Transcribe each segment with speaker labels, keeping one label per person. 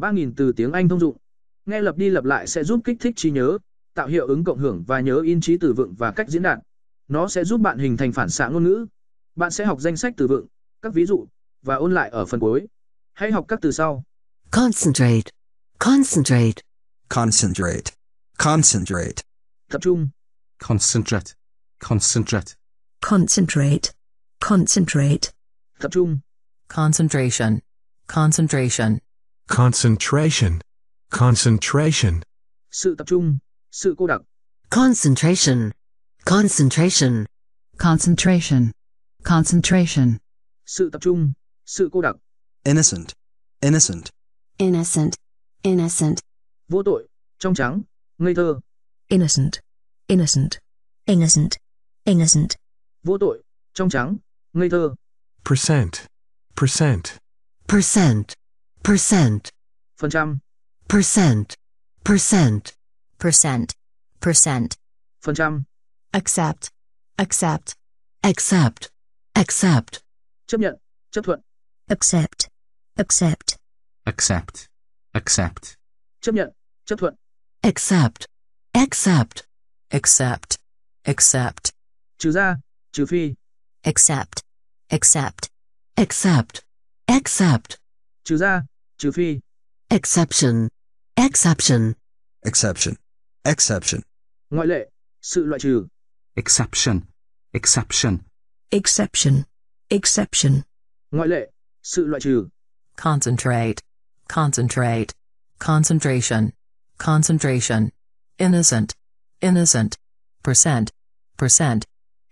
Speaker 1: 3.000 từ tiếng Anh thông dụng. Nghe lập đi lập lại sẽ giúp kích thích trí nhớ, tạo hiệu ứng cộng hưởng và nhớ in trí từ vựng và cách diễn đạt. Nó sẽ giúp bạn hình thành phản xạ ngôn ngữ. Bạn sẽ học danh sách từ vựng, các ví dụ, và ôn lại ở phần cuối. Hãy học các từ sau.
Speaker 2: Concentrate. Concentrate. Concentrate. Concentrate.
Speaker 3: Tập trung. Concentrate. Concentrate.
Speaker 4: Concentrate.
Speaker 5: Concentrate. Tập trung. Concentration. Concentration.
Speaker 4: concentration, concentration.
Speaker 1: Sự tập trung, sự cô
Speaker 4: đặc. Concentration, concentration, concentration, concentration.
Speaker 1: Sự tập trung, sự cô đặc.
Speaker 4: Innocent, innocent,
Speaker 6: innocent, innocent.
Speaker 1: Vô tội, trong trắng, ngây thơ.
Speaker 6: Innocent, innocent, innocent, innocent.
Speaker 1: Vô tội, trong
Speaker 4: trắng, ngây thơ. Percent, percent, percent percent percent percent percent
Speaker 7: percent percent accept accept accept accept chấp nhận chấp thuận accept accept
Speaker 3: accept accept
Speaker 5: chấp nhận chấp thuận accept accept accept accept trừ ra trừ phi
Speaker 4: accept accept accept accept trừ ra, trừ phi. Exception. Exception. Exception. Exception.
Speaker 1: Ngoại lệ, sự loại trừ.
Speaker 4: Exception. Exception.
Speaker 5: Exception. Exception.
Speaker 1: Ngoại lệ, sự loại trừ.
Speaker 5: Concentrate. Concentrate. Concentration. Concentration. Innocent. Innocent. Percent. Percent.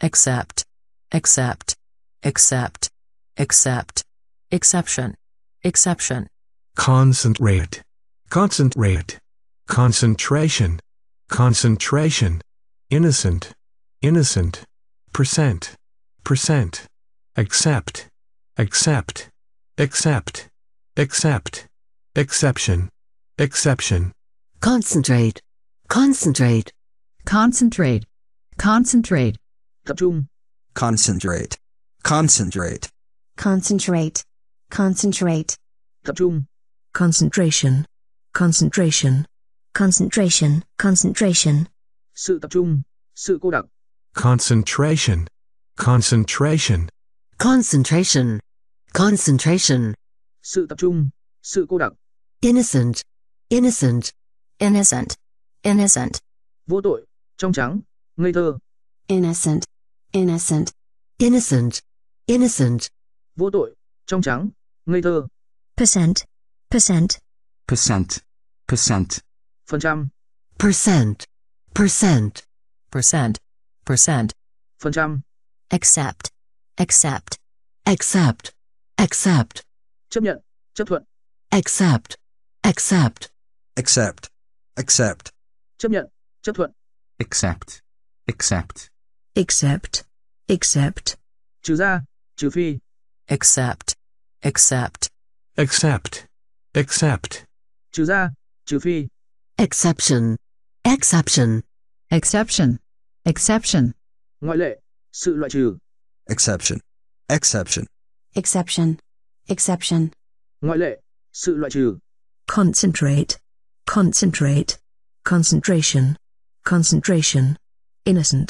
Speaker 5: Accept. Accept. Accept. Accept. Exception. Exception.
Speaker 8: Concentrate. Concentrate. Concentration. Concentration. Innocent. Innocent. Percent. Percent. Accept. Accept. Accept. Accept.
Speaker 4: Exception. Exception. Concentrate. Concentrate. Concentrate. Concentrate. Concentrate.
Speaker 2: Concentrate.
Speaker 6: Concentrate. Concentrate. Tập trung.
Speaker 9: Concentration. Concentration. Concentration. Concentration.
Speaker 1: Sự tập trung. Sự cô đặc.
Speaker 8: Concentration. Concentration.
Speaker 4: Concentration. Concentration. Sự tập trung. Sự cô đặc. Innocent. Innocent. Innocent. Innocent.
Speaker 7: Vô tội. Trong trắng. Ngây thơ. Innocent. Innocent. Innocent. Innocent. Vô tội. Trong trắng. ngây thơ. Percent,
Speaker 3: percent, percent, percent, phần trăm, percent,
Speaker 5: percent, percent, percent, phần trăm, accept,
Speaker 4: accept, accept, accept, chấp nhận, chấp thuận, accept, accept,
Speaker 2: accept, accept,
Speaker 4: chấp nhận, chấp
Speaker 10: thuận,
Speaker 3: accept, accept,
Speaker 10: accept, accept,
Speaker 5: trừ ra, trừ phi,
Speaker 4: accept. Except. Except. Except.
Speaker 1: trừ ra, trừ phi.
Speaker 4: Exception. Exception. Exception. Exception.
Speaker 1: Ngoại lệ, sự loại trừ. Exception.
Speaker 6: Exception. Exception. Exception.
Speaker 1: Ngoại lệ, sự loại
Speaker 3: trừ.
Speaker 10: Concentrate. Concentrate. Concentration. Concentration. Innocent.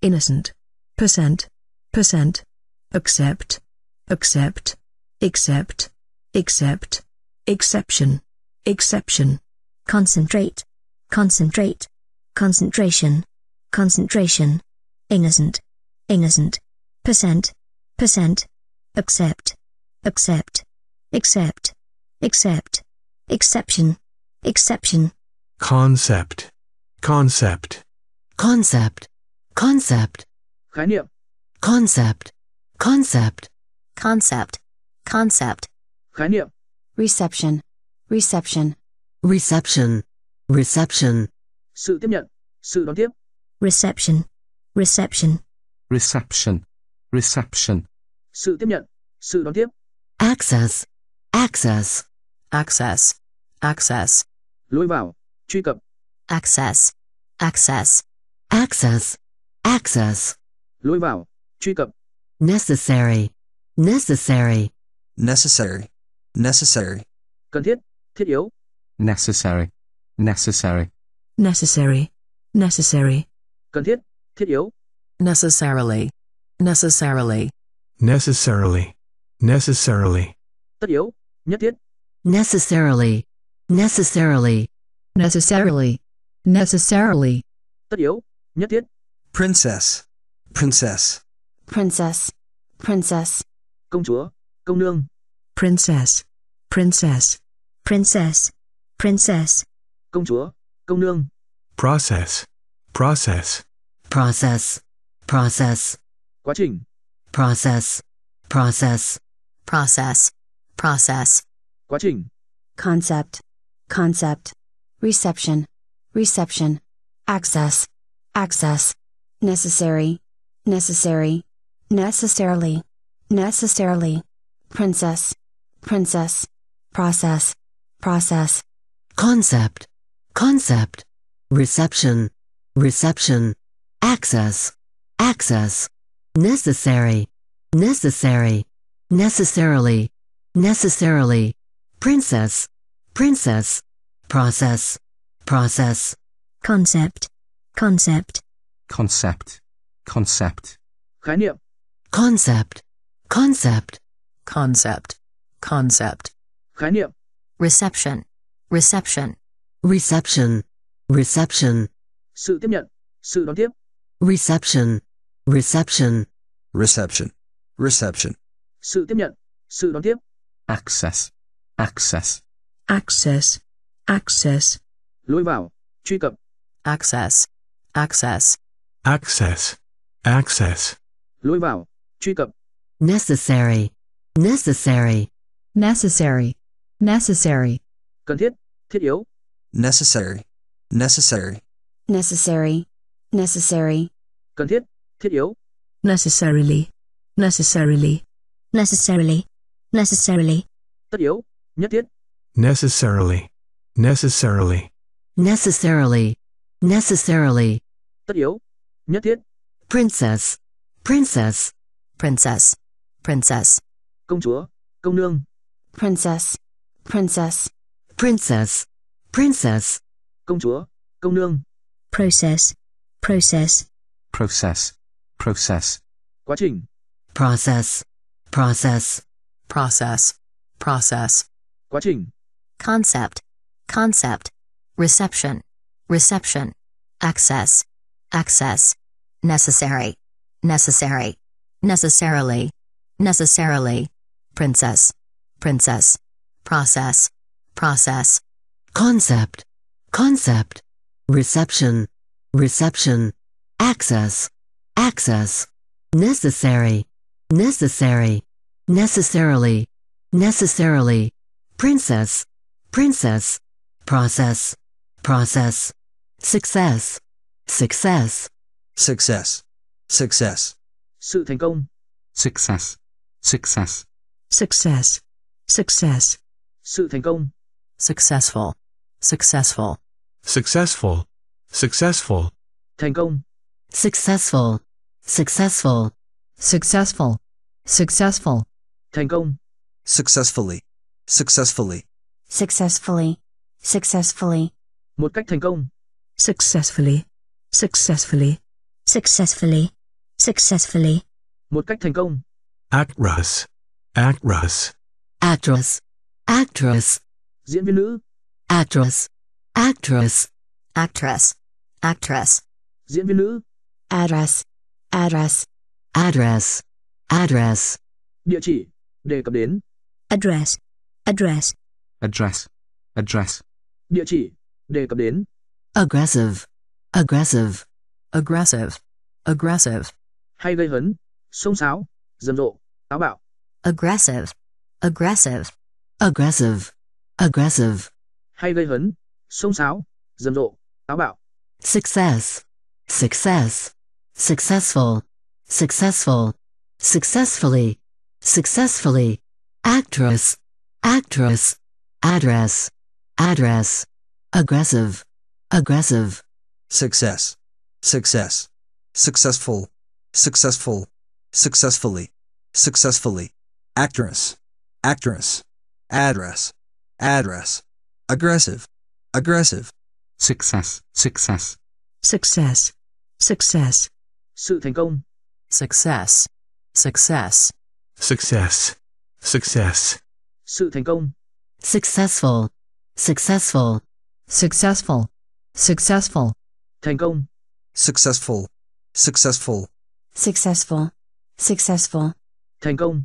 Speaker 10: Innocent. Percent. Percent. Accept. Accept except, except, exception, exception, concentrate, concentrate,
Speaker 9: concentration, concentration, innocent, innocent, percent, percent, accept, accept, accept, accept, exception, exception,
Speaker 8: concept, concept,
Speaker 9: concept,
Speaker 7: concept,
Speaker 9: khái niệm, concept,
Speaker 7: concept, concept. Concept. Khái niệm. Reception.
Speaker 4: Reception. Reception. Reception.
Speaker 1: Sự tiếp nhận. Sự đón tiếp.
Speaker 3: Reception. Reception. Reception. Reception.
Speaker 1: Sự tiếp nhận. Sự đón tiếp.
Speaker 3: Access. Access.
Speaker 7: Access. Access. Lối vào. Truy cập. Access.
Speaker 4: Access. Access. Access.
Speaker 1: Lối vào. Truy cập.
Speaker 4: Necessary. Necessary. necessary, necessary,
Speaker 10: cần thiết,
Speaker 5: thiết yếu,
Speaker 3: necessary, necessary,
Speaker 10: necessary,
Speaker 5: necessary, cần thiết, thiết yếu, necessarily, necessarily,
Speaker 8: necessarily, necessarily,
Speaker 4: tất yếu, nhất thiết, necessarily, necessarily, necessarily, necessarily,
Speaker 2: tất yếu, nhất thiết, princess, princess,
Speaker 4: princess,
Speaker 6: princess, công chúa, Công nương. Princess. Princess.
Speaker 9: Princess. Princess.
Speaker 1: Công chúa. Công nương.
Speaker 4: Process. Process. Process. Process. Quá trình. Process. Process. Process. Process.
Speaker 1: Quá trình.
Speaker 6: Concept. Concept. Reception. Reception. Access. Access. Necessary. Necessary. Necessarily. Necessarily princess, princess, process,
Speaker 4: process, concept, concept, reception, reception, access, access, necessary, necessary, necessarily, necessarily, princess, princess, process, process, concept, concept, concept, concept, Concept. concept,
Speaker 5: concept concept, concept, khái
Speaker 7: reception, reception,
Speaker 4: reception, reception,
Speaker 7: sự tiếp nhận, sự đón tiếp,
Speaker 4: reception, reception, reception, reception,
Speaker 5: sự tiếp nhận, sự đón tiếp,
Speaker 4: access, access,
Speaker 5: access, access,
Speaker 1: lối vào, truy cập,
Speaker 5: access,
Speaker 4: access, access, access,
Speaker 1: lối vào, truy cập,
Speaker 4: necessary necessary, necessary, necessary.
Speaker 2: Cần thiết, thiết yếu. Necessary, necessary,
Speaker 4: necessary,
Speaker 6: necessary.
Speaker 1: Cần thiết, thiết yếu.
Speaker 6: Necessarily,
Speaker 4: necessarily, necessarily, necessarily.
Speaker 1: Tất yếu, nhất thiết.
Speaker 4: Necessarily, necessarily. Necessarily, necessarily. Tất yếu, nhất thiết. Princess, princess, princess,
Speaker 7: princess công chúa, công nương. Princess, princess,
Speaker 9: princess, princess. Công chúa, công nương. Process,
Speaker 4: process,
Speaker 3: process, process.
Speaker 1: Quá
Speaker 4: trình. Process, process, process, process.
Speaker 1: Quá trình.
Speaker 7: Concept, concept, reception, reception, access, access, necessary, necessary, necessarily, necessarily princess, princess, process,
Speaker 4: process, concept, concept, reception, reception, access, access, necessary, necessary, necessarily, necessarily, princess, princess, process, process, success,
Speaker 2: success, success, success,
Speaker 1: sự thành công,
Speaker 2: success, success. Success. Success.
Speaker 10: Sự thành công.
Speaker 4: Successful. Successful.
Speaker 5: Successful. Successful.
Speaker 4: Thành công. Successful. Successful. Successful. Successful. Thành công.
Speaker 2: Successfully. Successfully.
Speaker 6: Successfully. Successfully. Một cách thành công. Successfully.
Speaker 9: Successfully. Successfully. Successfully. Một
Speaker 1: cách thành công.
Speaker 8: actress. Actress.
Speaker 9: Actress. Actress.
Speaker 7: Diễn viên nữ. Actress. Actress. Actress. Actress. Diễn viên nữ. Address. Address. Address. Address. Địa chỉ. Đề cập đến. Address. Address.
Speaker 3: Address. Address.
Speaker 1: Địa chỉ. Đề cập đến.
Speaker 3: Aggressive. Aggressive.
Speaker 5: Aggressive. Aggressive.
Speaker 1: Hay gây hấn, xông xáo, dâm rộ, táo bạo.
Speaker 7: aggressive, aggressive, aggressive,
Speaker 4: aggressive.
Speaker 1: Hay gây hấn, xông xáo, rầm rộ, táo bạo.
Speaker 4: Success, success, successful, successful, successfully, successfully. Actress, actress, address,
Speaker 2: address. Aggressive, aggressive. Success, success, successful, successful, successfully, successfully actress, actress, address, address, aggressive, aggressive, success, success, success,
Speaker 5: success, sự thành công, success, success,
Speaker 8: success, success,
Speaker 1: sự thành công,
Speaker 4: successful, successful, successful, successful, thành công,
Speaker 2: successful, successful,
Speaker 4: successful, successful,
Speaker 10: thành công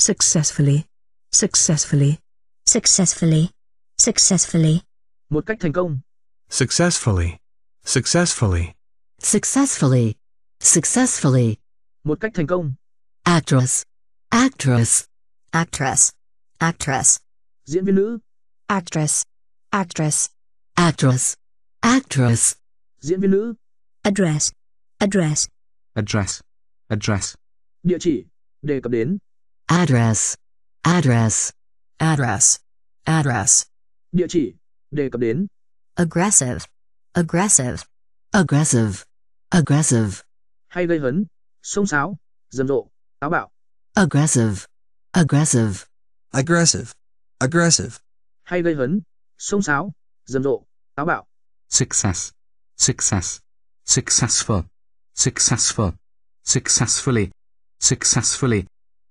Speaker 10: Successfully. Successfully. Successfully.
Speaker 4: Successfully. Một cách thành công.
Speaker 8: Successfully. Successfully.
Speaker 4: Successfully. Successfully. Một cách thành công. Actress.
Speaker 7: Actress. Actress. Actress. Diễn viên nữ.
Speaker 9: Actress. Actress. Actress. Actress. Diễn viên nữ. Address. Address.
Speaker 3: Address. Address. Địa chỉ.
Speaker 9: Đề cập đến.
Speaker 7: address, address, address, address. Địa chỉ, đề cập đến. Aggressive, aggressive, aggressive,
Speaker 4: aggressive.
Speaker 1: Hay gây hấn, xông xáo, rầm rộ, táo bạo.
Speaker 2: Aggressive, aggressive, aggressive, aggressive.
Speaker 1: Hay gây hấn, xông xáo, rầm rộ, táo bạo.
Speaker 3: Success, success, successful, successful, successfully, successfully.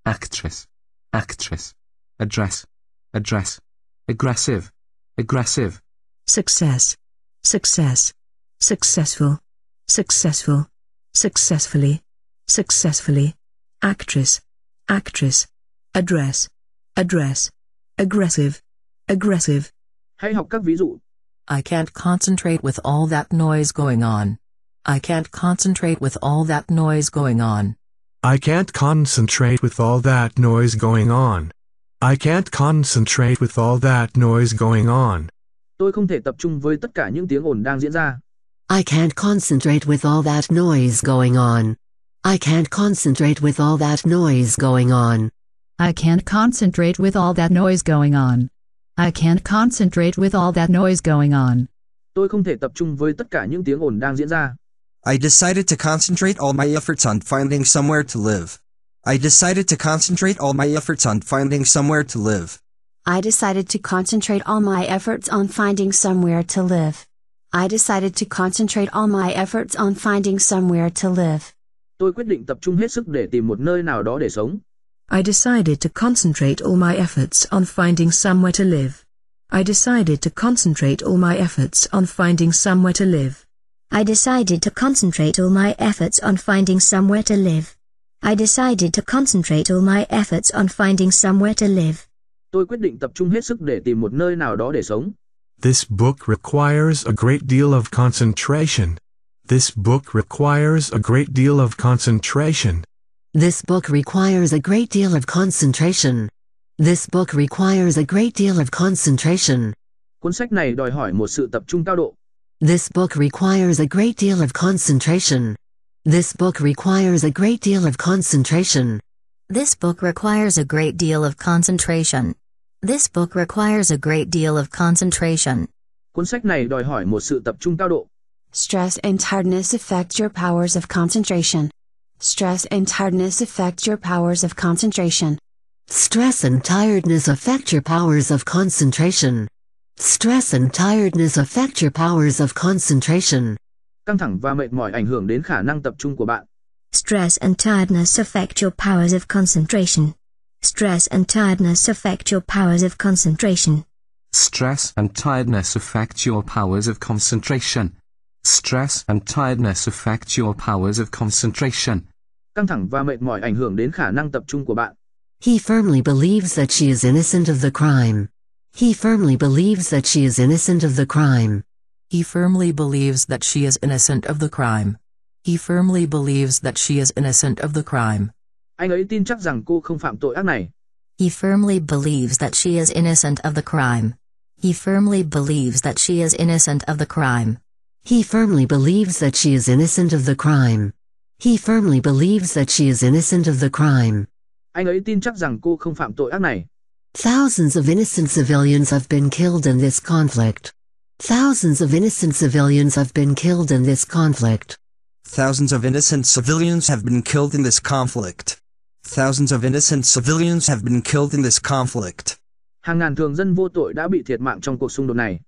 Speaker 3: actress, actress, address, address, aggressive, aggressive.
Speaker 10: Success, success, successful, successful, successfully, successfully, actress, actress, address, address, aggressive, aggressive.
Speaker 5: Hãy học các ví dụ. I can't concentrate with all that noise going on. I can't concentrate with all that noise going on. I can't concentrate with
Speaker 8: all that noise going on. I can't concentrate with all that noise going
Speaker 1: on. Tôi không thể tập trung với tất cả những tiếng ồn đang diễn ra.
Speaker 4: I can't concentrate with all that noise going on. I can't concentrate with all that noise going on. I can't concentrate with all that noise going on. I can't concentrate with all that noise going on.
Speaker 2: Tôi không thể tập trung với tất cả những tiếng ồn đang diễn ra. I decided to concentrate all my efforts on finding somewhere to live. I decided to concentrate all my efforts on finding somewhere to live.
Speaker 6: I decided to concentrate all my efforts on finding somewhere to live. I decided to concentrate all my efforts on finding somewhere to live.
Speaker 1: Tôi quyết định tập trung hết sức để tìm một nơi nào đó để sống.
Speaker 10: I decided to concentrate all my efforts on finding somewhere to live. I decided to concentrate all my efforts on finding somewhere to live. I decided to
Speaker 9: concentrate all my efforts on finding somewhere to live. I decided to concentrate all my efforts on finding somewhere to live.
Speaker 1: Tôi quyết định tập trung hết sức để tìm một nơi nào đó để sống.
Speaker 8: This book requires a great deal of concentration. This book requires a great deal of concentration.
Speaker 4: This book requires a great deal of concentration. This book requires a great deal of concentration.
Speaker 1: Cuốn sách này đòi hỏi một sự tập trung cao độ.
Speaker 4: This book requires a great deal of concentration. This book requires a great deal of concentration. This
Speaker 7: book requires a great deal of concentration. This book requires a great deal of
Speaker 6: concentration.
Speaker 1: Cuốn sách này đòi hỏi một sự tập trung cao độ.
Speaker 6: Stress and tiredness affect your powers of concentration. Stress and tiredness affect your powers of
Speaker 4: concentration. Stress and tiredness affect your powers of concentration. Stress and tiredness affect your powers of concentration.
Speaker 1: Căng thẳng và mệt mỏi ảnh hưởng đến khả năng tập trung của bạn.
Speaker 4: Stress and tiredness affect your powers of concentration.
Speaker 9: Stress and tiredness affect your powers of concentration.
Speaker 3: Stress and tiredness affect your powers of concentration. Stress and tiredness affect your powers of concentration.
Speaker 1: Căng thẳng và mệt mỏi ảnh hưởng đến khả năng tập trung của
Speaker 4: bạn. He firmly believes that she is innocent of the crime. He firmly believes that she is innocent of the crime. He firmly believes that she is innocent of the crime.
Speaker 5: He firmly believes that she is innocent of the crime.
Speaker 7: Anh ấy tin chắc rằng cô không phạm tội ác này. He firmly believes that she is innocent of the crime. He
Speaker 4: firmly believes that she is innocent of the crime. He firmly believes that she is innocent of the crime. He firmly believes that she is innocent of the crime.
Speaker 1: Anh ấy tin chắc rằng cô không phạm tội ác này.
Speaker 4: Thousands of innocent civilians have been killed in this conflict. Thousands of innocent civilians have been killed in this conflict.
Speaker 2: Thousands of innocent civilians have been killed in this conflict. Thousands of innocent
Speaker 3: civilians have been killed in this conflict.
Speaker 1: Hàng ngàn thường dân vô tội đã bị thiệt mạng trong
Speaker 3: cuộc xung đột này.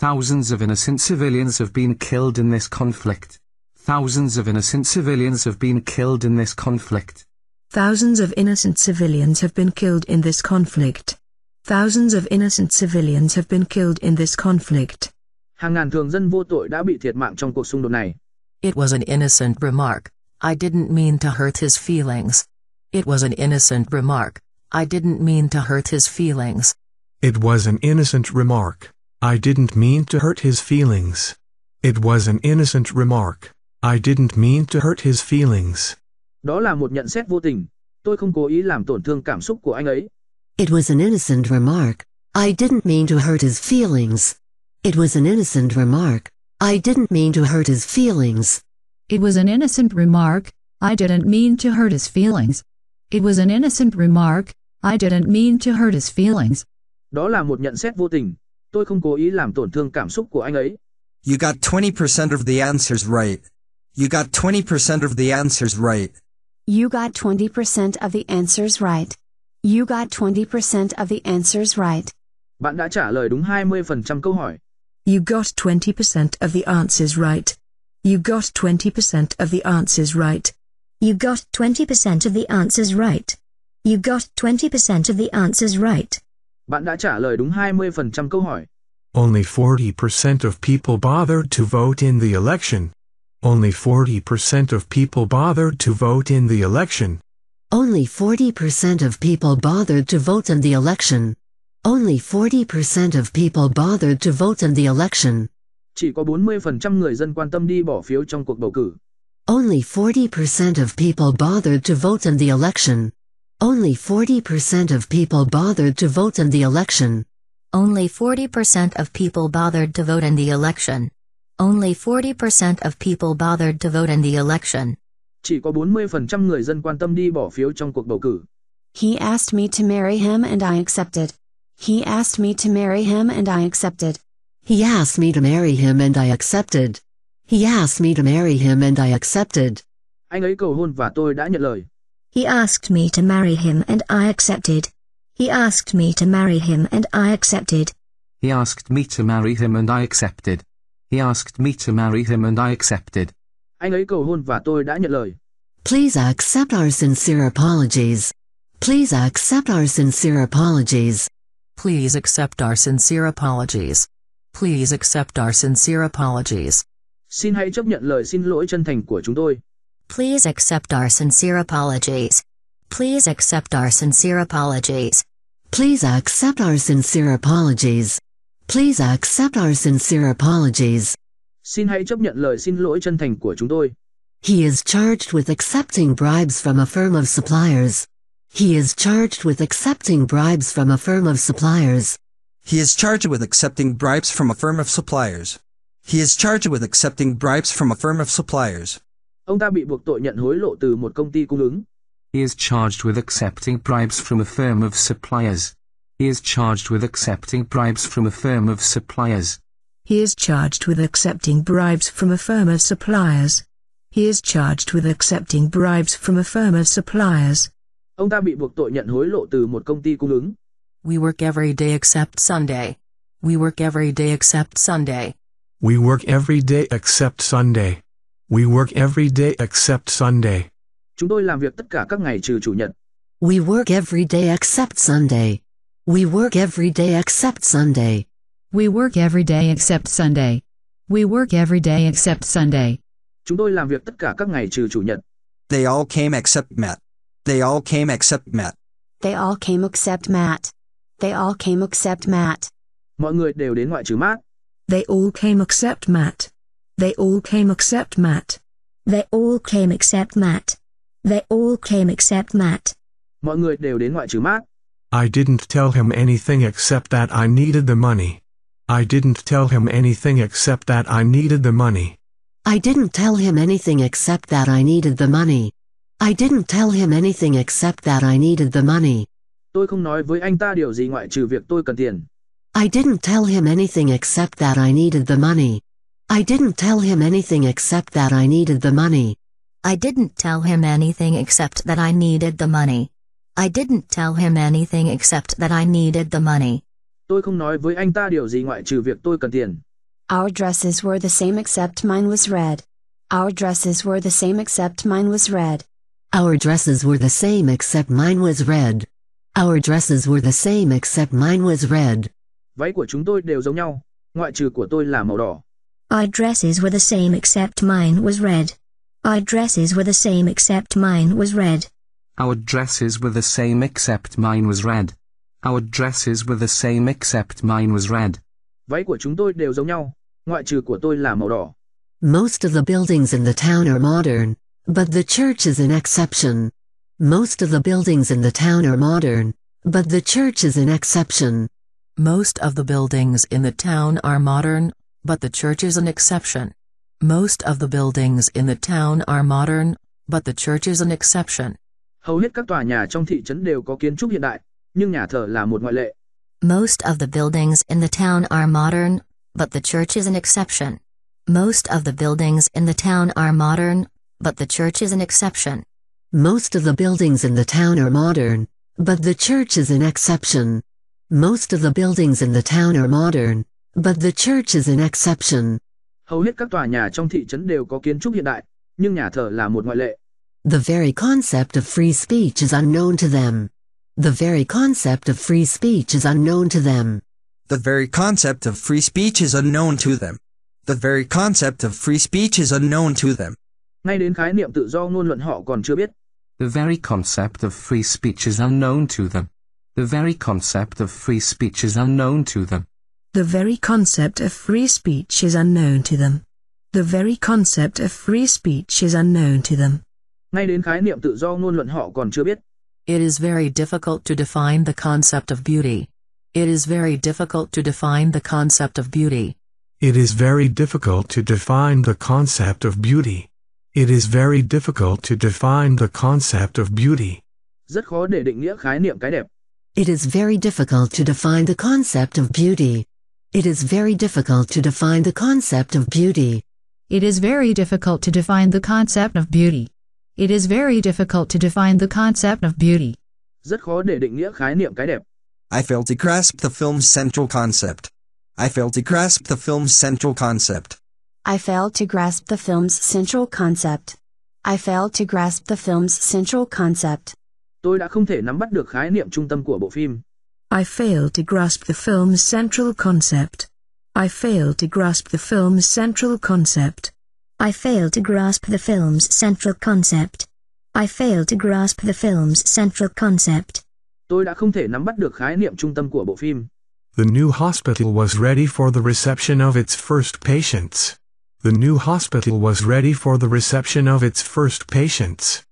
Speaker 3: Thousands of innocent civilians have been killed in this conflict. Thousands of innocent civilians have been killed in this conflict.
Speaker 10: Thousands of innocent civilians have been killed in this conflict. Thousands of innocent civilians have been killed in this conflict.
Speaker 5: Hàng ngàn thường dân vô tội đã bị thiệt mạng trong cuộc xung đột này. It was an innocent remark. I didn't mean to hurt his feelings. It was an innocent remark. I didn't mean to hurt his feelings. It was an innocent remark.
Speaker 8: I didn't mean to hurt his feelings. It was an innocent remark. I didn't mean to hurt his feelings.
Speaker 1: Đó là một nhận xét vô tình, tôi không cố ý làm tổn thương cảm xúc của anh ấy.
Speaker 4: It was an innocent remark. I didn't mean to hurt his feelings. It was an innocent remark. I didn't mean to hurt his feelings. It was an innocent remark. I didn't mean to hurt his feelings. It was an innocent remark. I didn't mean to hurt his feelings.
Speaker 1: Đó là một nhận xét vô tình. Tôi không
Speaker 2: cố ý làm tổn thương cảm xúc của anh ấy. You got 20% of the answers right. You got 20% of the answers right.
Speaker 6: You got 20% of the answers right. You got 20% of the answers right. Bạn đã trả lời đúng 20% câu hỏi. You got 20% of the answers right. You got
Speaker 10: 20% of the answers right. You got 20% of the answers right.
Speaker 9: You got 20% of the answers right. Bạn
Speaker 1: đã trả lời đúng 20% câu hỏi.
Speaker 8: Only 40% of people bothered to vote in the election. Only 40% of people bothered to vote in the election.
Speaker 4: Only 40% of people bothered to vote in the election. Only 40% of people bothered to vote in the election.
Speaker 1: Chỉ có 40% người dân quan tâm đi bỏ phiếu trong cuộc bầu cử.
Speaker 4: Only 40% of people bothered to vote in the election. Only 40% of people bothered to vote in the election.
Speaker 7: Only 40% of people bothered to vote in the election only 40% of people bothered to
Speaker 6: vote in the election.
Speaker 1: Chỉ có 40% người dân quan tâm đi bỏ phiếu trong cuộc bầu cử.
Speaker 6: He asked me to marry him and I accepted. He asked me to marry him and I accepted.
Speaker 4: He asked me to marry him and I accepted. He asked me to marry him and I accepted.
Speaker 1: Anh ấy cầu hôn và tôi đã nhận lời.
Speaker 4: He asked me to marry him
Speaker 9: and I accepted. He asked me to marry him and I accepted.
Speaker 3: He asked me to marry him and I accepted. He asked me to marry him and I accepted. Anh
Speaker 1: ấy cầu hôn và tôi đã nhận lời.
Speaker 3: Please
Speaker 4: accept our sincere apologies. Please accept our sincere apologies. Please accept our sincere apologies.
Speaker 5: Please accept our sincere apologies.
Speaker 7: Xin hãy chấp nhận lời xin lỗi chân thành của chúng tôi. Please accept our sincere apologies. Please accept our
Speaker 4: sincere apologies. Please accept our sincere apologies. Please accept our sincere apologies.
Speaker 1: Xin hãy chấp nhận lời xin lỗi chân thành của chúng tôi.
Speaker 4: He is charged with accepting bribes from a firm of suppliers. He is
Speaker 2: charged with accepting bribes from a firm of suppliers. He is charged with accepting bribes from a firm of suppliers. He is charged with accepting bribes from a firm of suppliers.
Speaker 1: Ông ta bị buộc tội nhận hối lộ từ một công ty cung ứng.
Speaker 3: He is charged with accepting bribes from a firm of suppliers. He is charged with accepting bribes from a firm of suppliers.
Speaker 10: He is charged with accepting bribes from a firm of suppliers. He is charged with accepting bribes from a firm of suppliers.
Speaker 3: Ông
Speaker 1: ta bị buộc tội
Speaker 5: nhận hối lộ từ một công ty cung ứng. We work every day except Sunday. We work every day except Sunday.
Speaker 8: We work every day except Sunday. We work
Speaker 1: every day except Sunday. Chúng tôi làm việc tất cả các ngày trừ chủ nhật.
Speaker 4: We work every day except Sunday. We work every day except Sunday. We work every day except Sunday. We work every day except Sunday.
Speaker 2: Chúng tôi làm việc tất cả các ngày trừ chủ nhật. They all came except Matt. They all came except Matt.
Speaker 6: They all came except Matt. They all came except Matt.
Speaker 2: Mọi người đều đến
Speaker 9: ngoại trừ Matt.
Speaker 6: They all came except Matt. They all came except Matt.
Speaker 9: They all came except Matt. They all came except Matt.
Speaker 1: Mọi người đều đến ngoại trừ Matt.
Speaker 8: I didn't tell him anything except that I needed the money. I didn't tell him anything except that I needed the money.
Speaker 4: I didn't tell him anything except that I needed the money. I didn't tell him anything except that I needed the money.
Speaker 1: Tôi không nói với anh ta điều gì ngoại trừ việc tôi cần tiền.
Speaker 4: I didn't tell him anything except that I needed the money. I didn't tell him anything except that I needed the money. I didn't tell him anything except that I needed the money. I
Speaker 7: didn't
Speaker 6: tell him anything except that I needed the money.
Speaker 1: Tôi không nói với anh ta điều gì ngoại trừ việc tôi cần tiền.
Speaker 6: Our dresses were the same except mine was red. Our dresses were the same except mine was red.
Speaker 4: Our dresses were the same except mine was red. Our dresses were the same except mine was red.
Speaker 6: Váy của chúng tôi đều giống
Speaker 1: nhau, ngoại trừ của tôi là màu đỏ.
Speaker 9: Our dresses were the same except mine was red. Our dresses were the same except mine was red.
Speaker 3: Our dresses were the same except mine was red. Our dresses were the same except mine was red.
Speaker 1: Váy của chúng tôi đều giống nhau, ngoại trừ của tôi là màu đỏ.
Speaker 4: Most of the buildings in the town are modern, but the church is an exception. Most of the buildings in the town are modern, but the church is an exception. Most of the buildings in the
Speaker 5: town are modern, but the church is an exception. Most of the buildings in the town are modern, but the church is an exception
Speaker 1: hầu hết các tòa nhà trong thị trấn đều có kiến trúc hiện đại, nhưng nhà thờ là một ngoại lệ.
Speaker 5: Most of the buildings in the town are
Speaker 7: modern, but the church is an exception. Most of the buildings in the town are modern,
Speaker 4: but the church is an exception. Most of the buildings in the town are modern, but the church is an exception. Most of the buildings in the town are modern, but the church is an exception.
Speaker 1: Hầu hết các tòa nhà trong thị trấn đều có kiến trúc hiện đại, nhưng nhà thờ là một ngoại lệ.
Speaker 4: The very concept of free speech is unknown to them. The very concept of free speech is unknown to them.
Speaker 2: The very concept of free speech is unknown to them. The very concept of free speech is unknown to them.
Speaker 1: Ngay đến khái niệm tự do ngôn luận họ còn chưa biết.
Speaker 3: The very concept of free speech is unknown to them. The very concept of free speech is unknown to them.
Speaker 10: The very concept of free speech is unknown to them. The very concept of free speech is unknown to them.
Speaker 5: Ngay đến khái niệm tự do ngôn luận họ còn chưa biết. It is very difficult to define the concept of beauty. It is very difficult to define the concept of beauty.
Speaker 8: It is very difficult to define the concept of beauty. It is very difficult to define the concept of beauty.
Speaker 1: Rất khó để định nghĩa khái niệm cái đẹp.
Speaker 4: It is very difficult to define the concept of beauty. It is very difficult to define the concept of beauty. It is very difficult to define the
Speaker 5: concept of beauty. It is very difficult to define the concept of beauty.
Speaker 2: Rất khó để định nghĩa khái niệm cái đẹp. I failed to grasp the film's central concept. I failed to grasp the film's central concept.
Speaker 6: I failed to grasp the film's central concept. I failed to grasp the film's central concept.
Speaker 1: Tôi đã không thể nắm bắt được khái niệm trung tâm của bộ phim.
Speaker 6: I failed to grasp the film's central concept.
Speaker 10: I failed to grasp the film's central concept. I fail to grasp the
Speaker 9: film's central concept. I fail to grasp the film's central concept.
Speaker 1: Tôi đã không thể nắm bắt được khái niệm trung tâm của bộ phim.
Speaker 8: The new hospital was ready for the reception of its first patients. The new hospital was ready for the reception
Speaker 4: of its first patients.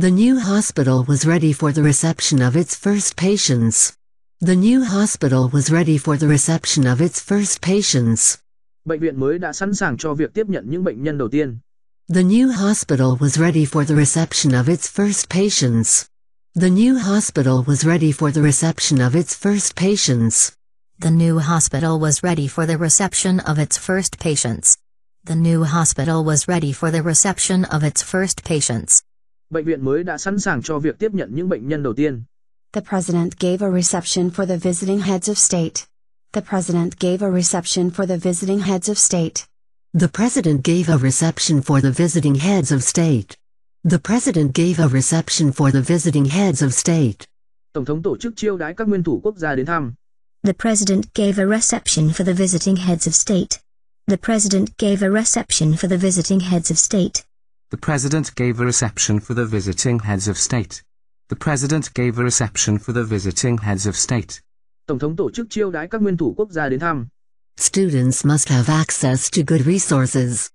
Speaker 4: The new hospital was ready for the reception of its first patients. The new hospital was ready for the reception of its first patients
Speaker 1: bệnh viện mới đã sẵn sàng cho việc tiếp nhận những bệnh nhân đầu tiên.
Speaker 4: The new hospital was ready for the reception of its first patients. The new hospital was ready for the reception of its first patients. The new hospital was ready for the
Speaker 7: reception of its first patients. The new hospital was ready for the reception of its first patients.
Speaker 1: Bệnh viện mới đã sẵn sàng cho việc tiếp nhận những bệnh nhân đầu tiên.
Speaker 6: The president gave a reception for the visiting heads of state. The President gave a reception for the visiting heads of state.
Speaker 4: The President gave a reception for the visiting heads of state. The President gave a reception for the visiting heads of state.
Speaker 8: Tổng
Speaker 1: thống tổ chức chiêu đãi các nguyên thủ quốc gia đến thăm.
Speaker 4: The President gave a reception for the visiting
Speaker 9: heads of state. The President gave a reception for the visiting heads of state.
Speaker 3: The President gave a reception for the visiting heads of state. The President gave a reception for the visiting heads of state.
Speaker 1: Tổng thống tổ chức chiêu đãi các nguyên thủ quốc gia đến thăm.
Speaker 4: Students must have access to good resources.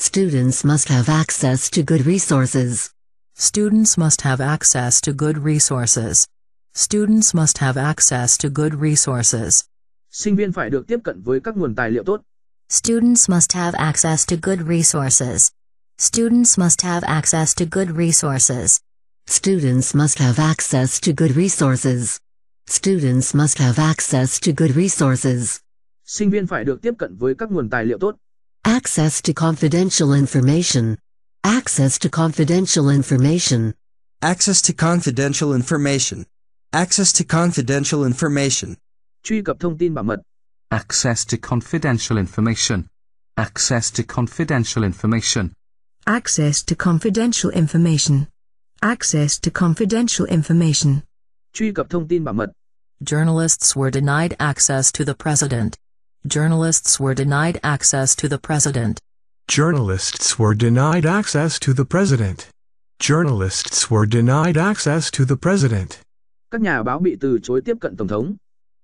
Speaker 4: Students must have access to good resources. Students must have access to good resources.
Speaker 5: Students must have access to good resources.
Speaker 1: Sinh viên phải được tiếp cận với các nguồn tài liệu tốt.
Speaker 7: Students must have access to good resources. Students must
Speaker 4: have access to good resources. Students must have access to good resources. Students must have access to good resources.
Speaker 1: Sinh viên phải được tiếp cận với các nguồn tài liệu tốt.
Speaker 4: Access to confidential information. Access
Speaker 2: to confidential information. Access to confidential information.
Speaker 3: Access to confidential information. Truy cập thông tin bảo mật. Access to confidential information. Access to confidential information.
Speaker 10: Access to confidential information. Access to confidential information truy
Speaker 5: cập thông tin bảo mật. Journalists were denied access to the president. Journalists were denied access to the president.
Speaker 8: Journalists were denied access to the president. Journalists were denied access to the president.
Speaker 5: Các nhà
Speaker 1: báo bị từ chối tiếp cận tổng thống.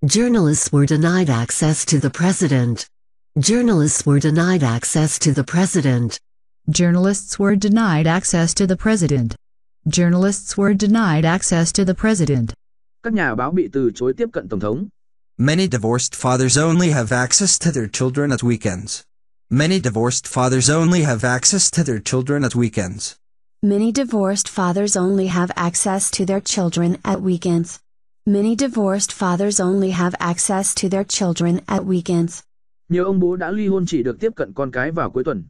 Speaker 4: Journalists were denied access to the president. Journalists were denied access to the president. Journalists were denied access to the president. Journalists were denied access to the president
Speaker 2: các nhà báo bị từ chối tiếp cận tổng thống. Many divorced fathers only have access to their children at weekends. Many divorced fathers only have access to their children at weekends.
Speaker 6: Many divorced fathers only have access to their children at weekends. Many divorced fathers only have access to their children at weekends.
Speaker 1: Nhiều ông bố đã ly hôn chỉ được tiếp cận con cái vào cuối tuần.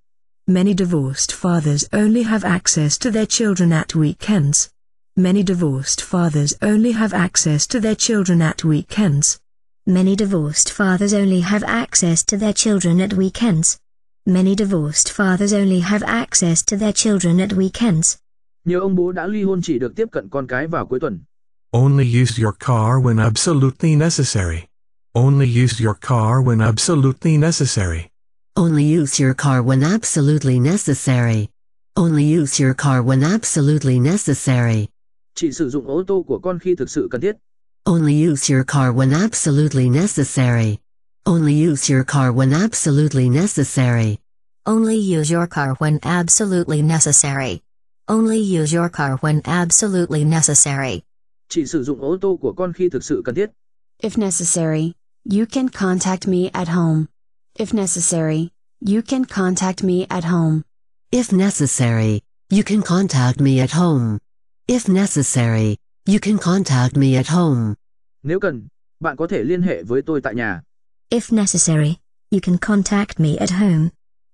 Speaker 6: Many divorced fathers only have
Speaker 10: access to their children at weekends. Many divorced fathers only have access to their children at weekends. Many divorced fathers only have access to
Speaker 9: their children at weekends. Many divorced fathers only have access to their children at weekends.
Speaker 1: Nhiều ông bố đã ly hôn chỉ được tiếp cận con cái vào cuối tuần. Only use
Speaker 8: your car when absolutely necessary. Only use your car when absolutely
Speaker 4: necessary. Only use your car when absolutely necessary. Only use your car when absolutely necessary.
Speaker 1: chỉ sử dụng ô tô của con khi thực sự cần thiết.
Speaker 4: Only use your car when absolutely necessary. Only use your car when absolutely necessary.
Speaker 7: Only use your car when absolutely necessary.
Speaker 6: Only use your car when absolutely necessary.
Speaker 1: Chỉ sử dụng ô tô của con khi thực sự cần thiết.
Speaker 6: If necessary, you can contact me at home.
Speaker 4: If necessary, you can contact me at home. If necessary, you can contact me at home. If necessary, you can contact me at home.
Speaker 1: Nếu cần, bạn có thể liên hệ với tôi tại nhà.
Speaker 4: If necessary, you
Speaker 9: can contact me at home.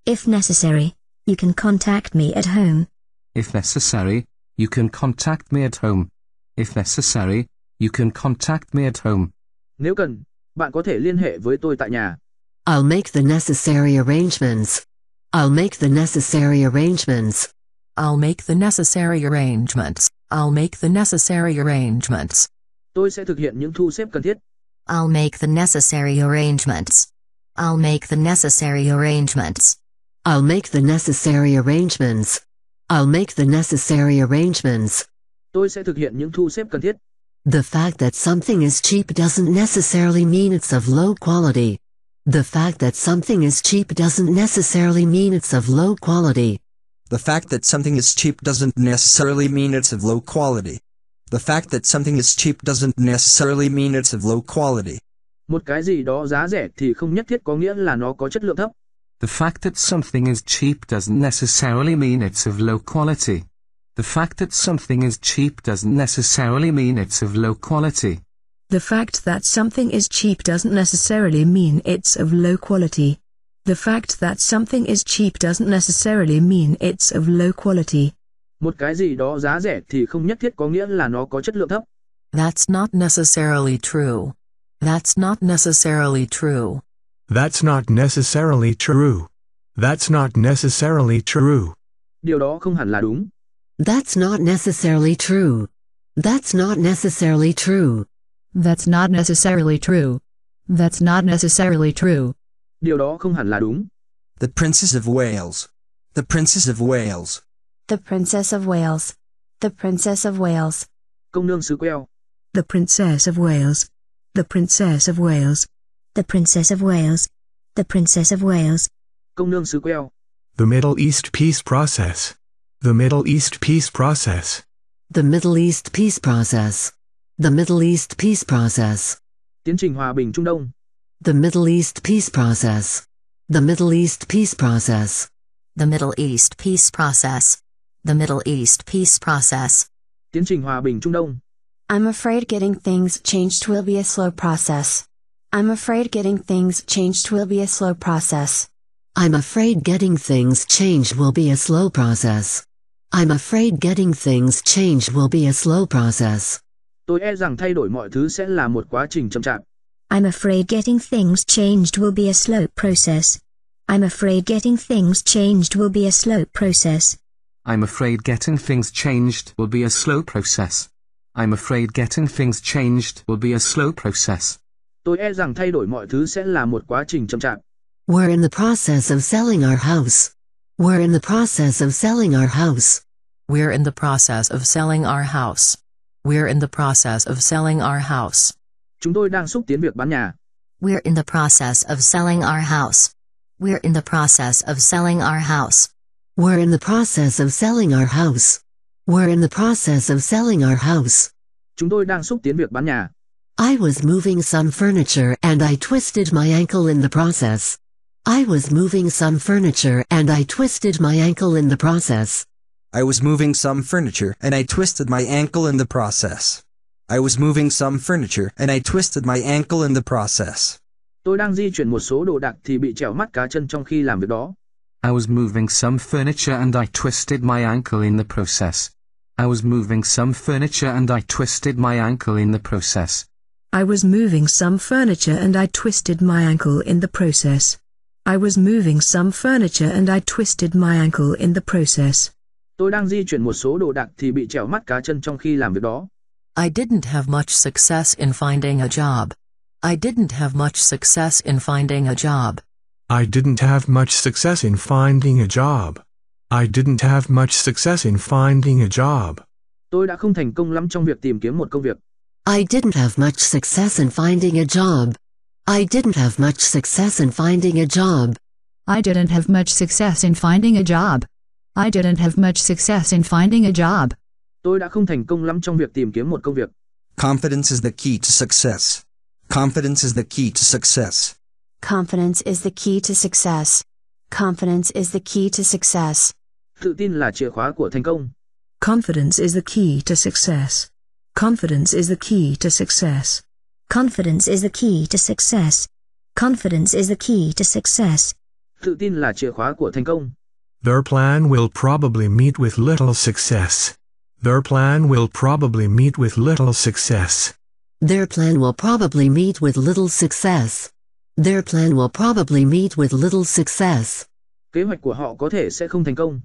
Speaker 9: If necessary, you can contact me at home.
Speaker 3: If necessary, you can contact me at home. If necessary, you can contact me at home.
Speaker 1: Nếu cần, bạn có thể liên hệ với tôi tại nhà.
Speaker 3: I'll make
Speaker 4: the necessary arrangements. I'll make the necessary arrangements.
Speaker 5: I'll make the necessary arrangements. I'll make the necessary arrangements. Tôi
Speaker 1: sẽ thực hiện những thu xếp cần thiết.
Speaker 5: I'll make the necessary arrangements. I'll make
Speaker 4: the necessary arrangements. I'll make the necessary arrangements. I'll make the necessary arrangements.
Speaker 1: Tôi sẽ thực hiện những thu xếp cần thiết.
Speaker 4: The fact that something is cheap doesn't necessarily mean it's of low quality. The fact that something is cheap doesn't necessarily mean it's of low quality.
Speaker 2: The fact that something is cheap doesn't necessarily mean it's of low quality. The fact that something is cheap doesn't
Speaker 3: necessarily mean it's of low quality.
Speaker 1: Một cái gì đó giá rẻ thì không nhất thiết có nghĩa là nó có chất lượng thấp.
Speaker 3: The fact that something is cheap doesn't necessarily mean it's of low quality. The fact that something is cheap doesn't necessarily mean it's of low quality.
Speaker 10: The fact that something is cheap doesn't necessarily mean it's of low quality. The fact that something is cheap doesn't necessarily mean it's of low quality.
Speaker 1: Một cái gì đó giá rẻ thì không nhất thiết có nghĩa là nó có chất lượng thấp.
Speaker 10: That's not
Speaker 5: necessarily true. That's not necessarily true. That's not
Speaker 8: necessarily true. That's not necessarily true.
Speaker 5: Điều đó không hẳn là
Speaker 4: đúng. That's not necessarily true. That's not necessarily true. That's not necessarily true. That's not necessarily true.
Speaker 2: Điều đó không hẳn là đúng. The Princess of Wales. The Princess of Wales.
Speaker 4: The
Speaker 6: Princess of Wales. The Princess of Wales. Công nương xứ queo. The Princess
Speaker 10: of Wales. The Princess of Wales. The Princess of Wales. The
Speaker 9: Princess of Wales.
Speaker 1: Công nương xứ queo.
Speaker 8: The Middle East peace process. The Middle
Speaker 4: East peace process. The Middle East peace process. The Middle East peace process.
Speaker 1: Tiến trình hòa bình Trung Đông.
Speaker 4: The Middle East Peace Process. The Middle East Peace Process. The Middle East Peace Process.
Speaker 7: The Middle
Speaker 6: East Peace Process. Tiến trình hòa bình Trung Đông. I'm afraid getting things changed will be a slow process. I'm afraid getting things changed will be a slow
Speaker 4: process. I'm afraid getting things changed will be a slow process. I'm afraid getting things changed will be a slow process.
Speaker 1: Tôi e rằng thay đổi mọi thứ sẽ là một quá trình chậm chạp.
Speaker 4: I'm afraid getting things changed
Speaker 9: will be a slow process. I'm afraid getting things changed will be a slow process.
Speaker 3: I'm afraid getting things changed will be a slow process. I'm afraid getting things changed will be a slow process.
Speaker 1: Tôi e rằng thay đổi mọi thứ sẽ là một quá trình chậm chạp.
Speaker 4: We're in the process of selling our house. We're in the process of selling our house.
Speaker 5: We're in the process of selling our house. We're in the process of selling our house.
Speaker 7: Chúng tôi đang xúc tiến việc bán
Speaker 4: nhà.
Speaker 5: We're in the process of selling our house.
Speaker 7: We're in the process of selling our house.
Speaker 4: We're in the process of selling our house. We're in the process of selling our house.
Speaker 7: Chúng tôi đang xúc tiến việc bán nhà.
Speaker 4: I was moving some furniture and I twisted my ankle in the process. I was moving some furniture and I twisted my ankle in the process.
Speaker 2: I was moving some furniture and I twisted my ankle in the process. I was moving some furniture and I twisted my ankle in the process.
Speaker 1: Tôi đang di chuyển một số đồ đạc thì bị trẹo mắt cá chân trong khi làm việc đó.
Speaker 3: I was moving some furniture and I twisted my ankle in the process. I was moving some furniture and I twisted my ankle in the process.
Speaker 10: I was moving some furniture and I twisted my ankle in the process. I was moving some furniture and I twisted my ankle in the process.
Speaker 1: Tôi đang di chuyển một số đồ đạc thì bị trẹo mắt cá chân trong khi làm việc đó.
Speaker 10: I didn't have much success
Speaker 5: in finding a job. I didn't have much success in finding a job.
Speaker 8: I didn't have much success in finding a job. I didn't have much success
Speaker 1: in finding a job. Tôi đã không thành công lắm trong việc tìm kiếm một công việc.
Speaker 4: I didn't have much success in finding a job. I didn't have much success in finding a job. I didn't have much success in finding a job. I didn't have much success in finding a job.
Speaker 2: Tôi đã không thành công lắm trong việc tìm kiếm một công việc. Confidence is the key to success. Confidence is the key to success.
Speaker 6: Confidence is the key to success. Confidence is the key to success.
Speaker 2: Tự tin là chìa khóa của
Speaker 1: thành
Speaker 9: công.
Speaker 6: Confidence is the key to success. Confidence is the key to
Speaker 9: success. Confidence is the key to success. Confidence is the key to success.
Speaker 1: Tự tin là chìa khóa của thành công.
Speaker 8: Their plan will probably meet with little success. Their plan will probably meet with little success.
Speaker 4: Their plan will probably meet with little success. Their plan will probably meet with little success.
Speaker 1: Kế hoạch của họ có thể sẽ không thành công.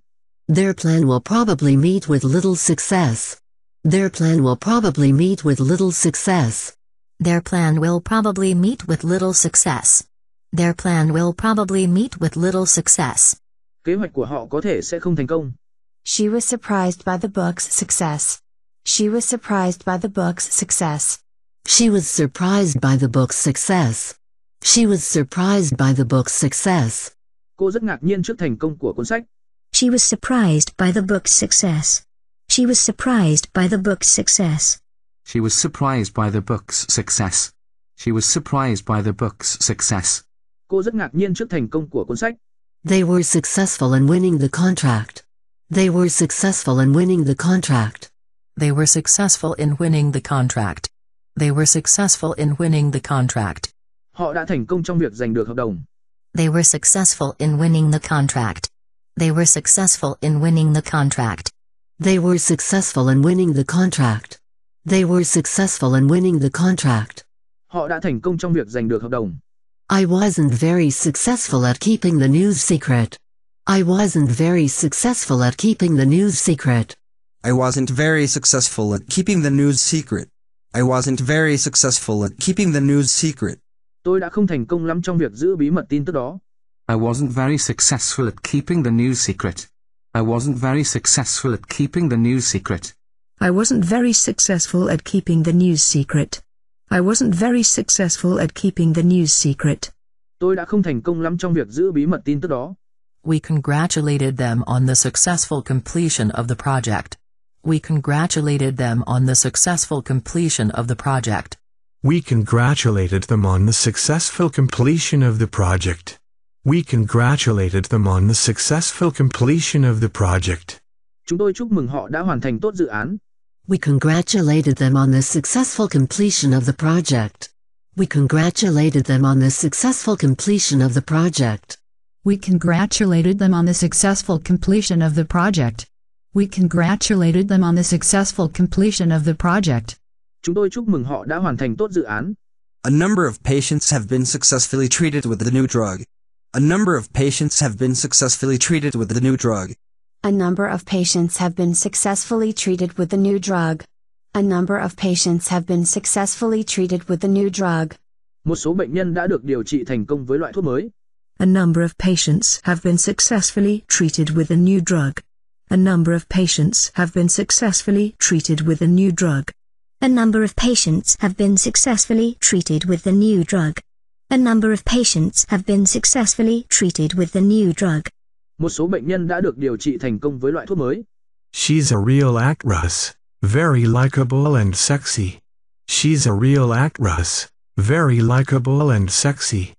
Speaker 4: Their plan will probably meet with little success. Their plan will probably meet with little success. Their plan will probably meet with little success. Their plan will
Speaker 7: probably
Speaker 6: meet with little success.
Speaker 1: Kế hoạch của họ có thể sẽ không thành công.
Speaker 6: She was surprised by the book's success. She was surprised by the book's success.
Speaker 4: She was surprised by the book's success. She was surprised by the book's success.
Speaker 9: Cô rất ngạc nhiên trước thành công của cuốn sách.
Speaker 4: She was surprised by the book's
Speaker 9: success. She was surprised by the book's success.
Speaker 3: She was surprised by the book's success. She was surprised by the book's success.
Speaker 4: Cô rất ngạc nhiên trước thành công của cuốn sách. They were successful in winning the contract. They were successful in winning the contract. They were successful in winning the contract. They were
Speaker 5: successful in winning the contract.
Speaker 1: Họ đã thành công trong việc giành được hợp đồng.
Speaker 5: They were
Speaker 7: successful in winning the contract. They were successful in winning the contract.
Speaker 4: They were successful in winning the contract. They were successful in winning the contract.
Speaker 1: Họ đã thành công trong việc giành được hợp đồng.
Speaker 4: I wasn't very successful at keeping the news secret. I wasn't very successful at keeping the news
Speaker 2: secret. I wasn't very successful at keeping the news secret. I wasn't very
Speaker 3: successful at keeping the news secret.
Speaker 1: Tôi đã không thành công lắm trong việc giữ bí mật tin tức đó.
Speaker 3: I wasn't very successful at keeping the news secret. I wasn't very successful at keeping the news secret.
Speaker 10: I wasn't very successful at keeping the news secret. I wasn't very successful at keeping the news secret.
Speaker 5: Tôi đã không thành công lắm trong việc giữ bí mật tin tức đó. We congratulated them on the successful completion of the project. We congratulated them on the successful completion of the project. We congratulated them on the successful completion of the project.
Speaker 8: We congratulated them on the successful completion of the project. Chúng tôi chúc
Speaker 1: mừng họ đã hoàn thành tốt dự án.
Speaker 4: We congratulated them on the successful completion of the project. We congratulated them on the successful completion of the project. We congratulated them on the successful completion of the project. We congratulated them on the successful completion of the project.
Speaker 2: Chúng tôi chúc mừng họ đã hoàn thành tốt dự án. A number of patients have been successfully treated with the new drug. A number of patients have been successfully treated with the new drug.
Speaker 6: A number of patients have been successfully treated with the new drug. A number of patients have been successfully treated with the new drug.
Speaker 1: Một số bệnh nhân đã được điều trị thành công với loại thuốc mới.
Speaker 6: A
Speaker 10: number of patients have been successfully treated with a new drug. A number of patients have been successfully treated with a new drug. A number of patients have been
Speaker 9: successfully treated with the new drug. A number of patients have been successfully treated with the new drug. Một
Speaker 1: số bệnh nhân đã được điều trị thành công với loại thuốc mới.
Speaker 8: She's a real actress, very likable and sexy. She's a real actress, very likable and sexy.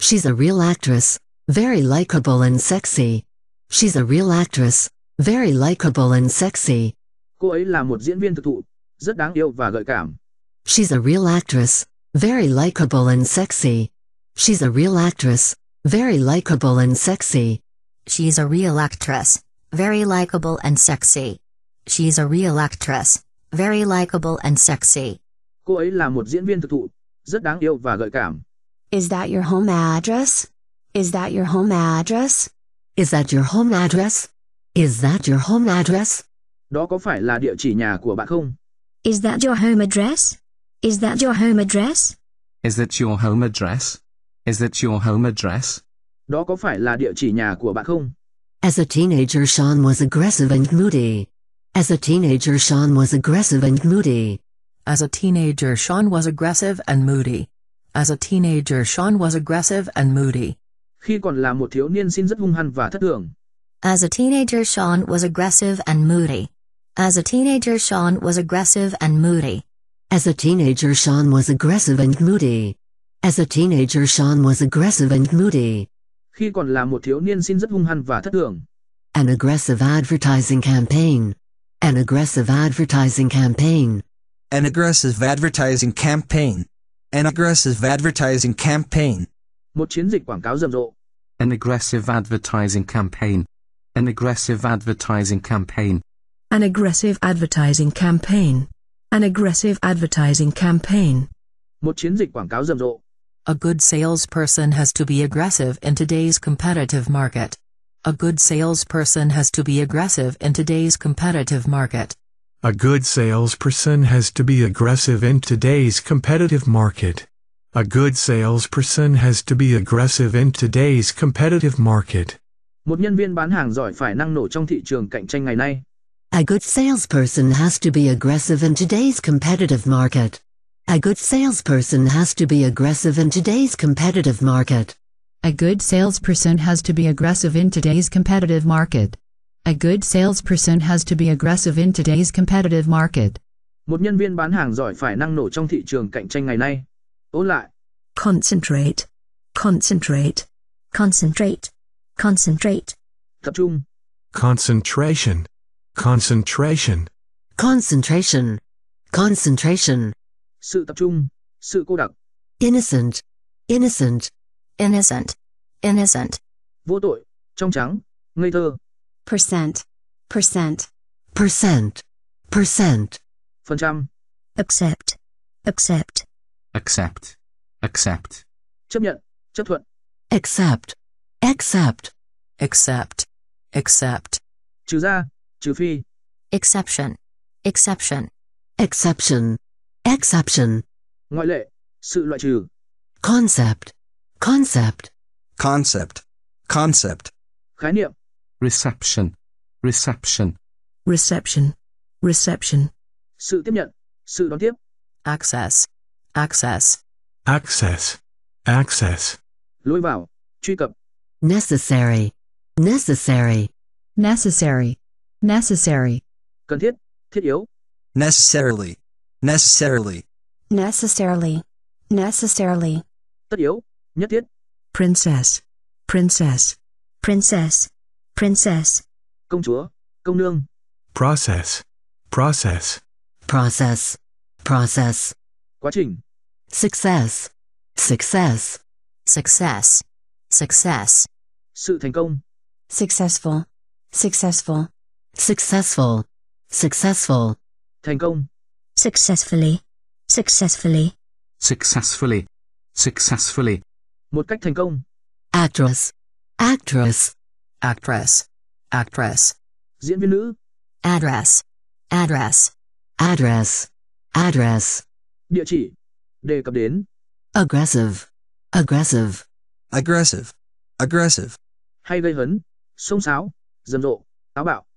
Speaker 4: She's a real actress, very likable and sexy. She's a real actress, very likable and sexy.
Speaker 1: Cô ấy là một diễn viên thực thụ, rất đáng yêu và gợi cảm.
Speaker 4: She's a real actress, very likable and sexy. She's a real actress, very likable and sexy. She's a real actress, very likable and sexy.
Speaker 7: She's
Speaker 6: a real actress, very likable and sexy.
Speaker 1: Cô ấy là một diễn viên thực thụ, rất đáng yêu và gợi cảm.
Speaker 6: Is that your home address? Is that your
Speaker 4: home address? Is that your home address? Is that your home address?
Speaker 1: Đó có phải là địa chỉ nhà của bạn không?
Speaker 4: Is that your home address? Is that your home address?
Speaker 3: Is that your home address? Is that your home address? Đó có phải là địa chỉ nhà của bạn không?
Speaker 4: As a teenager Sean was aggressive and moody. As a teenager Sean was aggressive and moody. As a teenager Sean was
Speaker 5: aggressive and moody. As a teenager Sean was aggressive and moody.
Speaker 7: Khi còn là một thiếu niên xin rất hung hăng và thất thường. As a teenager Sean was aggressive and moody.
Speaker 4: As a teenager Sean was aggressive and moody. As a teenager Sean was aggressive and moody. As a teenager Sean was aggressive and moody.
Speaker 1: Khi còn là một thiếu niên xin rất hung hăng và thất thường.
Speaker 4: An aggressive advertising campaign.
Speaker 2: An aggressive advertising campaign. An aggressive advertising campaign.
Speaker 3: An aggressive advertising campaign.
Speaker 1: Một chiến dịch quảng cáo rầm rộ.
Speaker 3: An aggressive advertising campaign. An aggressive advertising campaign.
Speaker 10: An aggressive advertising campaign. An aggressive advertising campaign.
Speaker 1: Một chiến dịch quảng cáo rầm rộ.
Speaker 5: A good salesperson has to be aggressive in today's competitive market. A good salesperson has to be aggressive in today's competitive market.
Speaker 8: A good salesperson has to be aggressive in today's competitive market. A good salesperson has to be aggressive in today's
Speaker 1: competitive market. Một nhân viên bán hàng giỏi phải năng nổ trong thị trường cạnh tranh ngày nay.
Speaker 4: A good salesperson has to be aggressive in today's competitive market. A good salesperson has to be aggressive in today's competitive market. A good salesperson has to be aggressive in today's competitive market. A good salesperson has to be aggressive in today's competitive market.
Speaker 1: Một nhân viên bán hàng giỏi phải năng nổ trong thị trường cạnh tranh
Speaker 9: ngày nay. Ôn lại.
Speaker 10: Concentrate. Concentrate. Concentrate.
Speaker 4: Concentrate. Tập trung.
Speaker 8: Concentration.
Speaker 4: Concentration. Concentration. Concentration. Sự tập trung. Sự cô đặc. Innocent. Innocent. Innocent. Innocent.
Speaker 7: Vô tội. Trong trắng. Ngây thơ percent, percent,
Speaker 9: percent, percent. Folyam. Accept, accept,
Speaker 1: accept, accept.
Speaker 9: Chấp nhận, chấp thuận. Accept,
Speaker 4: accept, accept, accept.
Speaker 5: Trừ ra, trừ phi.
Speaker 4: Exception, exception, exception, exception.
Speaker 7: Ngoại lệ, sự loại trừ.
Speaker 4: Concept, concept, concept,
Speaker 3: concept. Khái niệm, reception, reception,
Speaker 10: reception, reception.
Speaker 1: Sự tiếp nhận, sự đón tiếp.
Speaker 5: Access,
Speaker 4: access, access, access.
Speaker 1: Lối vào, truy cập.
Speaker 4: Necessary, necessary, necessary, necessary.
Speaker 2: Cần thiết, thiết yếu. Necessarily, necessarily,
Speaker 4: necessarily,
Speaker 6: necessarily. Tất
Speaker 1: yếu,
Speaker 10: nhất thiết.
Speaker 6: Princess,
Speaker 10: princess, princess. Princess.
Speaker 1: Công chúa, công nương.
Speaker 8: Process.
Speaker 4: Process. Process. Process. Quá trình. Success. Success. Success. Success.
Speaker 1: Sự thành công.
Speaker 4: Successful. Successful. Successful.
Speaker 9: Successful. Thành công. Successfully. Successfully.
Speaker 3: Successfully. Successfully. Một cách thành công. Actress. Actress actress, actress, diễn viên nữ, address,
Speaker 4: address, address, address,
Speaker 7: địa chỉ,
Speaker 1: đề cập đến,
Speaker 2: aggressive, aggressive, aggressive, aggressive,
Speaker 5: hay gây hấn, xông xáo, rầm rộ, táo bạo.